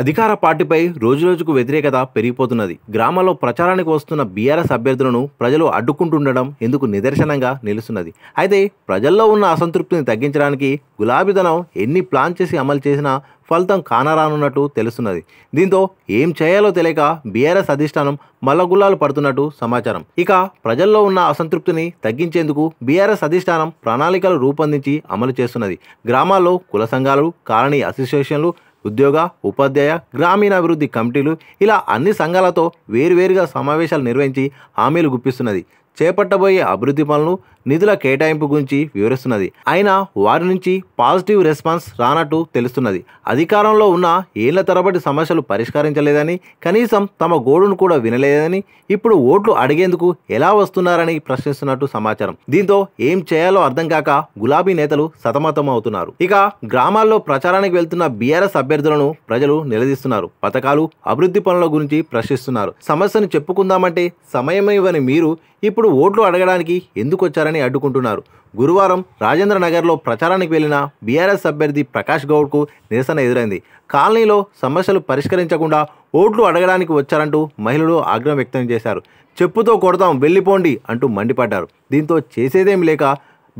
అధికార పార్టీపై రోజురోజుకు వ్యతిరేకత పెరిగిపోతున్నది గ్రామాల్లో ప్రచారానికి వస్తున్న బీఆర్ఎస్ అభ్యర్థులను ప్రజలు అడ్డుకుంటుండడం ఎందుకు నిదర్శనంగా నిలుస్తున్నది అయితే ప్రజల్లో ఉన్న అసంతృప్తిని తగ్గించడానికి గులాబీదనం ఎన్ని ప్లాన్ చేసి అమలు చేసినా ఫలితం కానరానున్నట్టు తెలుస్తున్నది దీంతో ఏం చేయాలో తెలియక బీఆర్ఎస్ అధిష్టానం మల్లగుల్లాలు పడుతున్నట్టు సమాచారం ఇక ప్రజల్లో ఉన్న అసంతృప్తిని తగ్గించేందుకు బీఆర్ఎస్ అధిష్టానం ప్రణాళికలు రూపొందించి అమలు చేస్తున్నది గ్రామాల్లో కుల సంఘాలు కాలనీ అసోసియేషన్లు ఉద్యోగ ఉపాధ్యాయ గ్రామీణాభివృద్ధి కమిటీలు ఇలా అన్ని సంఘాలతో వేరువేరుగా సమావేశాలు నిర్వహించి హామీలు గుప్పిస్తున్నది చేపట్టబోయే అభివృద్ధి పనులు నిధుల కేటాయింపు గురించి వివరిస్తున్నది అయినా వారి నుంచి పాజిటివ్ రెస్పాన్స్ రానట్టు తెలుస్తున్నది అధికారంలో ఉన్న ఏళ్ల తరబడి సమస్యలు పరిష్కరించలేదని కనీసం తమ గోడును కూడా వినలేదని ఇప్పుడు ఓట్లు అడిగేందుకు ఎలా వస్తున్నారని ప్రశ్నిస్తున్నట్టు సమాచారం దీంతో ఏం చేయాలో అర్థం కాక గులాబీ నేతలు సతమతం అవుతున్నారు ఇక గ్రామాల్లో ప్రచారానికి వెళ్తున్న బీఆర్ఎస్ అభ్యర్థులను ప్రజలు నిలదీస్తున్నారు పథకాలు అభివృద్ధి పనుల గురించి ప్రశ్నిస్తున్నారు సమస్యను చెప్పుకుందామంటే సమయం ఇవ్వని మీరు ఇప్పుడు ఓట్లు అడగడానికి ఎందుకు వచ్చారని చేయాలని అడ్డుకుంటున్నారు గురువారం రాజేంద్ర నగర్లో ప్రచారానికి వెళ్లిన బీఆర్ఎస్ అభ్యర్థి ప్రకాష్ గౌడ్కు నిరసన ఎదురైంది కాలనీలో సమస్యలు పరిష్కరించకుండా ఓట్లు అడగడానికి వచ్చారంటూ మహిళలు ఆగ్రహం వ్యక్తం చేశారు చెప్పుతో కొడతాం వెళ్ళిపోండి అంటూ మండిపడ్డారు దీంతో చేసేదేం లేక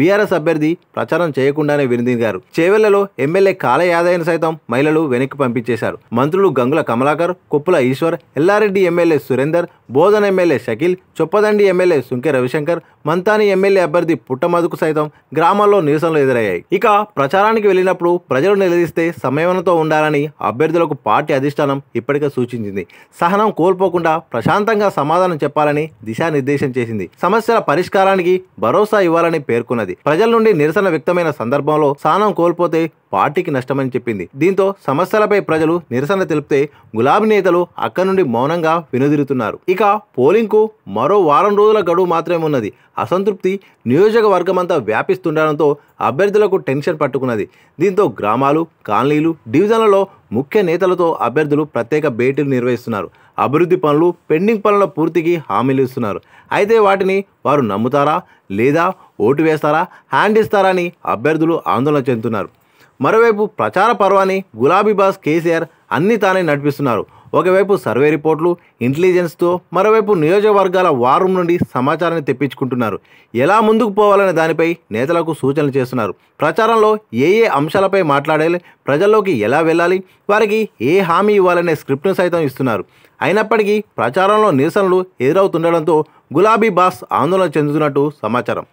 బీఆర్ఎస్ అభ్యర్థి ప్రచారం చేయకుండానే వినిదిగారు చేవెళ్లలో ఎమ్మెల్యే కాలయాదయ్యను సైతం మహిళలు వెనక్కి పంపించేశారు మంత్రులు Gangula Kamalakar Koppula Eshwar Yellareddy MLA Surender Bodhan MLA Shakeel Choppadandi MLA Sunke Ravishankar Manthani MLA అభ్యర్థి పుట్టమదుకు సైతం గ్రామాల్లో నిరసనలు ఎదురయ్యాయి ఇక ప్రచారానికి వెళ్ళినప్పుడు ప్రజలు నిలదీస్తే సమయంతో ఉండాలని అభ్యర్థులకు పార్టీ అధిష్టానం ఇప్పటికే సూచించింది సహనం కోల్పోకుండా ప్రశాంతంగా సమాధానం చెప్పాలని దిశానిర్దేశం చేసింది సమస్యల పరిష్కారానికి భరోసా ఇవ్వాలని పేర్కొన్నది ప్రజల నుండి నిరసన వ్యక్తమైన సందర్భంలో సహనం కోల్పోతే పార్టీకి నష్టమని చెప్పింది దీంతో సమస్యలపై ప్రజలు నిరసన తెలిపితే గులాబీ నేతలు అక్కడి నుండి మౌనంగా వినుదిరుతున్నారు ఇక పోలింగ్కు మరో వారం రోజుల గడువు మాత్రమే ఉన్నది అసంతృప్తి నియోజకవర్గమంతా వ్యాపిస్తుండడంతో అభ్యర్థులకు టెన్షన్ పట్టుకున్నది దీంతో గ్రామాలు కాలనీలు డివిజన్లలో ముఖ్య నేతలతో అభ్యర్థులు ప్రత్యేక భేటీలు నిర్వహిస్తున్నారు అభివృద్ధి పనులు పెండింగ్ పనుల పూర్తికి హామీలు ఇస్తున్నారు అయితే వాటిని వారు నమ్ముతారా లేదా ఓటు వేస్తారా హ్యాండ్ ఇస్తారా అని అభ్యర్థులు ఆందోళన చెందుతున్నారు మరోవైపు ప్రచార పర్వాన్ని గులాబీ బాస్ కేసీఆర్ అన్ని తానే నడిపిస్తున్నారు ఒకవైపు సర్వే రిపోర్ట్లు ఇంటెలిజెన్స్తో మరోవైపు నియోజకవర్గాల వారం నుండి సమాచారాన్ని తెప్పించుకుంటున్నారు ఎలా ముందుకు పోవాలనే దానిపై నేతలకు సూచనలు చేస్తున్నారు ప్రచారంలో ఏ ఏ అంశాలపై మాట్లాడాలి ప్రజల్లోకి ఎలా వెళ్ళాలి వారికి ఏ హామీ ఇవ్వాలనే స్క్రిప్ట్ను సైతం ఇస్తున్నారు అయినప్పటికీ ప్రచారంలో నిరసనలు ఎదురవుతుండడంతో గులాబీ బాస్ ఆందోళన చెందుతున్నట్టు సమాచారం